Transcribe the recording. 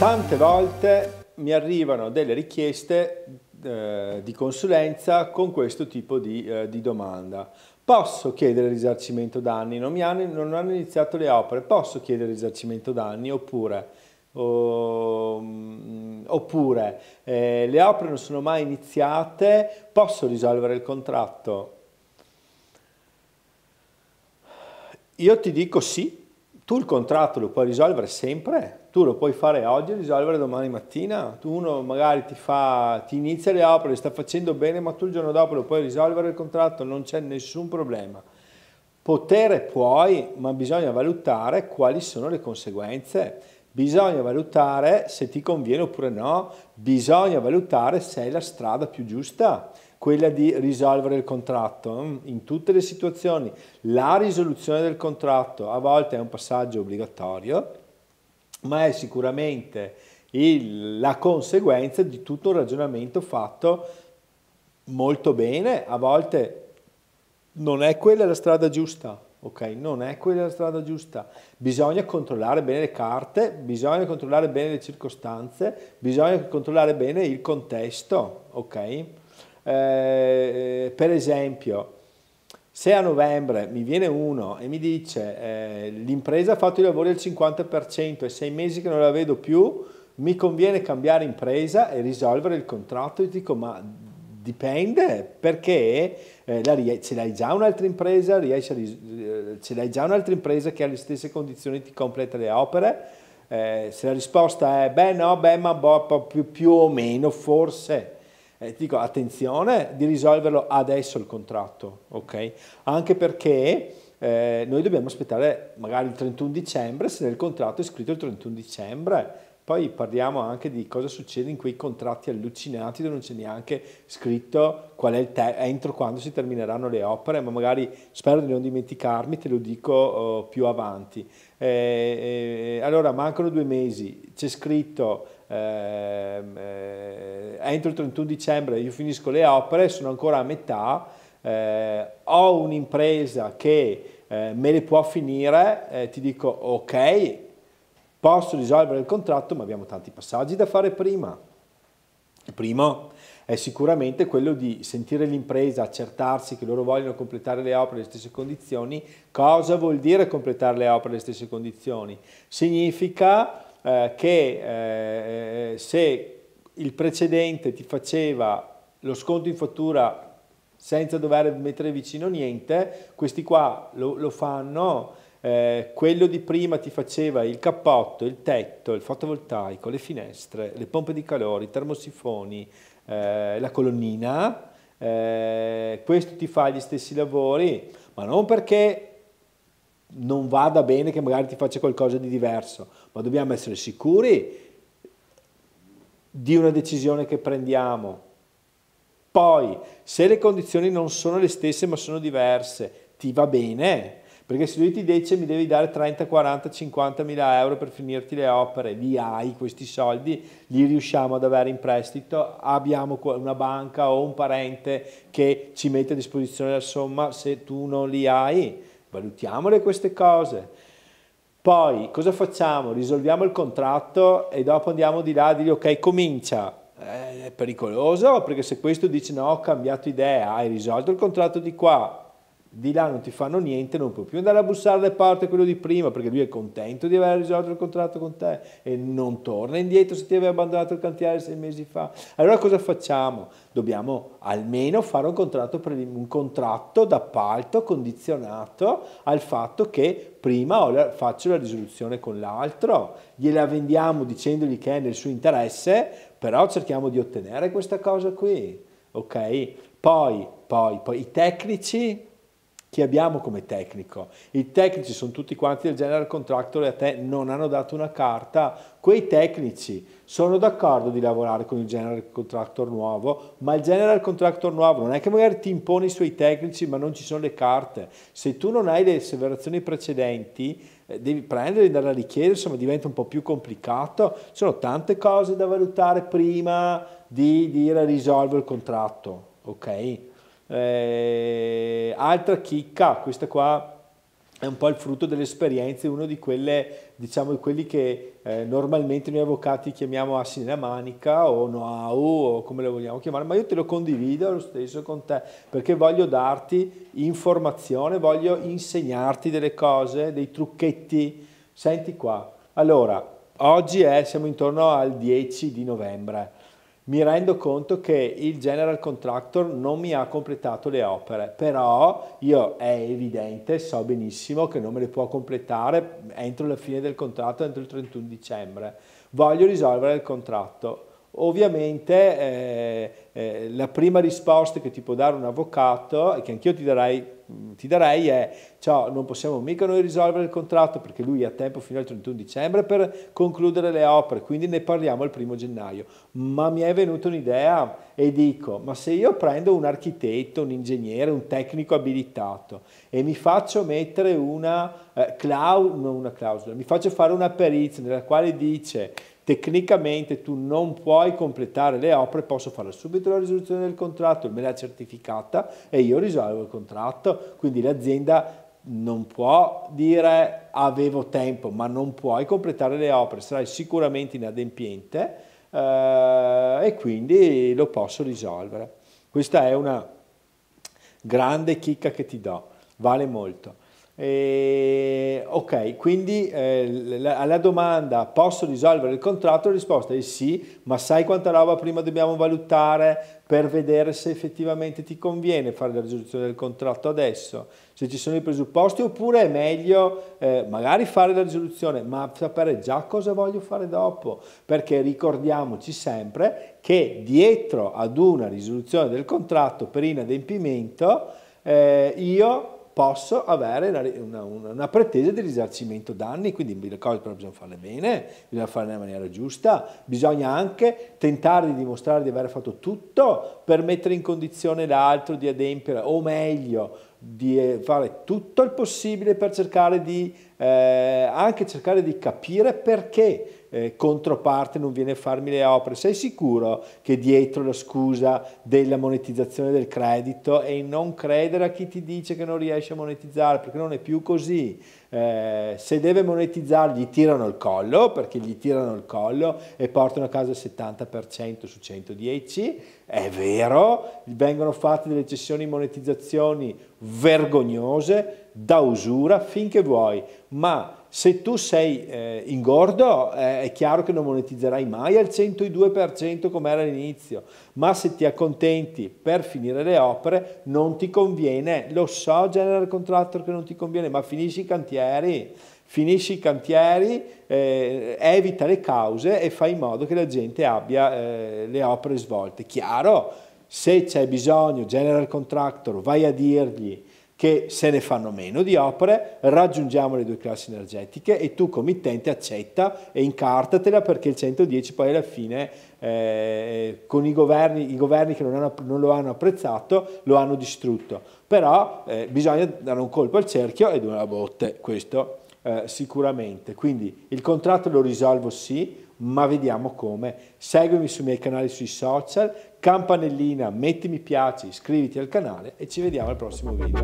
Tante volte mi arrivano delle richieste eh, di consulenza con questo tipo di, eh, di domanda. Posso chiedere risarcimento danni? Non, hanno, non, hanno, iniziato le opere, posso chiedere risarcimento danni? Oppure, oh, oppure eh, le opere non sono mai iniziate, posso risolvere il contratto? Io ti dico sì, tu il contratto lo puoi risolvere sempre, tu lo puoi fare oggi e risolvere domani mattina. Tu uno magari ti, fa, ti inizia le opere, sta facendo bene, ma tu il giorno dopo lo puoi risolvere il contratto, non c'è nessun problema. Potere puoi, ma bisogna valutare quali sono le conseguenze. Bisogna valutare se ti conviene oppure no, bisogna valutare se è la strada più giusta quella di risolvere il contratto. Mm, in tutte le situazioni la risoluzione del contratto a volte è un passaggio obbligatorio, ma è sicuramente il, la conseguenza di tutto un ragionamento fatto molto bene, a volte non è quella la strada giusta. Ok, non è quella la strada giusta. Bisogna controllare bene le carte, bisogna controllare bene le circostanze, bisogna controllare bene il contesto, ok? Eh, eh, per esempio, se a novembre mi viene uno e mi dice eh, l'impresa ha fatto i lavori al 50% e sei mesi che non la vedo più, mi conviene cambiare impresa e risolvere il contratto, io dico ma dipende perché eh, la, ce l'hai già un'altra impresa, riesci a, eh, ce l'hai già un'altra impresa che alle stesse condizioni ti completa le opere, eh, se la risposta è beh no, beh ma boh, più, più o meno forse eh, dico attenzione di risolverlo adesso il contratto, ok? Anche perché eh, noi dobbiamo aspettare magari il 31 dicembre se nel contratto è scritto il 31 dicembre poi parliamo anche di cosa succede in quei contratti allucinati dove non c'è neanche scritto qual è il te- entro quando si termineranno le opere, ma magari spero di non dimenticarmi, te lo dico oh, più avanti. Eh, eh, allora mancano due mesi, c'è scritto ehm, eh, entro il 31 dicembre io finisco le opere, sono ancora a metà, eh, ho un'impresa che eh, me le può finire, eh, ti dico ok Posso risolvere il contratto, ma abbiamo tanti passaggi da fare prima. Il primo è sicuramente quello di sentire l'impresa, accertarsi che loro vogliono completare le opere alle stesse condizioni. Cosa vuol dire completare le opere alle stesse condizioni? Significa eh, che eh, eh se il precedente ti faceva lo sconto in fattura senza dover mettere vicino niente, questi qua lo, lo fanno eh, quello di prima ti faceva il cappotto, il tetto, il fotovoltaico, le finestre, le pompe di calore, i termosifoni, eh, la colonnina, eh, questo ti fa gli stessi lavori, ma non perché non vada bene che magari ti faccia qualcosa di diverso, ma dobbiamo essere sicuri di una decisione che prendiamo. Poi, se le condizioni non sono le stesse ma sono diverse, ti va bene, perché se lui ti dice mi devi dare 30, 40, 50 mila euro per finirti le opere, li hai questi soldi, li riusciamo ad avere in prestito, abbiamo una banca o un parente che ci mette a disposizione la somma, se tu non li hai, valutiamole queste cose. Poi cosa facciamo? Risolviamo il contratto e dopo andiamo di là a dire ok comincia, eh, è pericoloso perché se questo dice no ho cambiato idea, hai risolto il contratto di qua, di là non ti fanno niente, non puoi più andare a bussare le porte quello di prima perché lui è contento di aver risolto il contratto con te e non torna indietro se ti aveva abbandonato il cantiere sei mesi fa. Allora cosa facciamo? Dobbiamo almeno fare un contratto, un contratto d'appalto condizionato al fatto che prima faccio la risoluzione con l'altro, gliela vendiamo dicendogli che è nel suo interesse, però cerchiamo di ottenere questa cosa qui, ok? Poi, poi, poi i tecnici chi abbiamo come tecnico. I tecnici sono tutti quanti del general contractor e a te non hanno dato una carta. Quei tecnici sono d'accordo di lavorare con il general contractor nuovo, ma il general contractor nuovo non è che magari ti impone i suoi tecnici ma non ci sono le carte. Se tu non hai le asseverazioni precedenti, eh, devi prendere e andare a richiedere, insomma diventa un po' più complicato. Ci sono tante cose da valutare prima di dire risolvo il contratto, ok? Eh, altra chicca, questa qua è un po' il frutto delle esperienze, uno di quelle, diciamo, di quelli che eh, normalmente noi avvocati chiamiamo assi nella manica o know-how o come lo vogliamo chiamare, ma io te lo condivido lo stesso con te perché voglio darti informazione, voglio insegnarti delle cose, dei trucchetti. Senti qua, allora, oggi è, siamo intorno al 10 di novembre, mi rendo conto che il general contractor non mi ha completato le opere, però io è evidente, so benissimo che non me le può completare entro la fine del contratto, entro il 31 dicembre. Voglio risolvere il contratto ovviamente eh, eh, la prima risposta che ti può dare un avvocato e che anch'io ti darei, mm, ti darei è ciao non possiamo mica noi risolvere il contratto perché lui ha tempo fino al 31 dicembre per concludere le opere quindi ne parliamo il primo gennaio ma mi è venuta un'idea e dico ma se io prendo un architetto un ingegnere un tecnico abilitato e mi faccio mettere una, eh, claus una clausola mi faccio fare una perizia nella quale dice tecnicamente tu non puoi completare le opere, posso fare subito la risoluzione del contratto, me l'ha certificata e io risolvo il contratto, quindi l'azienda non può dire avevo tempo, ma non puoi completare le opere, sarai sicuramente inadempiente eh, e quindi lo posso risolvere. Questa è una grande chicca che ti do, vale molto. Eh, ok, quindi eh, la, alla domanda posso risolvere il contratto? La risposta è sì, ma sai quanta roba prima dobbiamo valutare per vedere se effettivamente ti conviene fare la risoluzione del contratto adesso, se ci sono i presupposti oppure è meglio eh, magari fare la risoluzione, ma sapere già cosa voglio fare dopo, perché ricordiamoci sempre che dietro ad una risoluzione del contratto per inadempimento eh, io posso avere una, una, una, pretesa di risarcimento danni, quindi le cose però bisogna farle bene, bisogna farle nella maniera giusta, bisogna anche tentare di dimostrare di aver fatto tutto per mettere in condizione l'altro di adempiere, o meglio, di eh, fare tutto il possibile per cercare di, eh, anche cercare di capire perché eh, controparte non viene a farmi le opere, sei sicuro che dietro la scusa della monetizzazione del credito e non credere a chi ti dice che non riesce a monetizzare, perché non è più così. Eh, se deve monetizzare gli tirano il collo, perché gli tirano il collo e portano a casa il 70% su 110, è vero, vengono fatte delle cessioni monetizzazioni vergognose, da usura finché vuoi, ma se tu sei eh, ingordo eh, è chiaro che non monetizzerai mai al 102% come era all'inizio, ma se ti accontenti per finire le opere non ti conviene, lo so general contractor che non ti conviene, ma finisci i cantieri, finisci i cantieri, eh, evita le cause e fai in modo che la gente abbia eh, le opere svolte. Chiaro, se c'è bisogno general contractor vai a dirgli che se ne fanno meno di opere, raggiungiamo le due classi energetiche e tu committente accetta e incartatela perché il 110 poi alla fine eh, con i governi, i governi che non, hanno, non, lo hanno apprezzato lo hanno distrutto. Però eh, bisogna dare un colpo al cerchio e due alla botte, questo eh, sicuramente. Quindi il contratto lo risolvo sì, ma vediamo come. Seguimi sui miei canali sui social, campanellina, metti mi piace, iscriviti al canale e ci vediamo al prossimo video.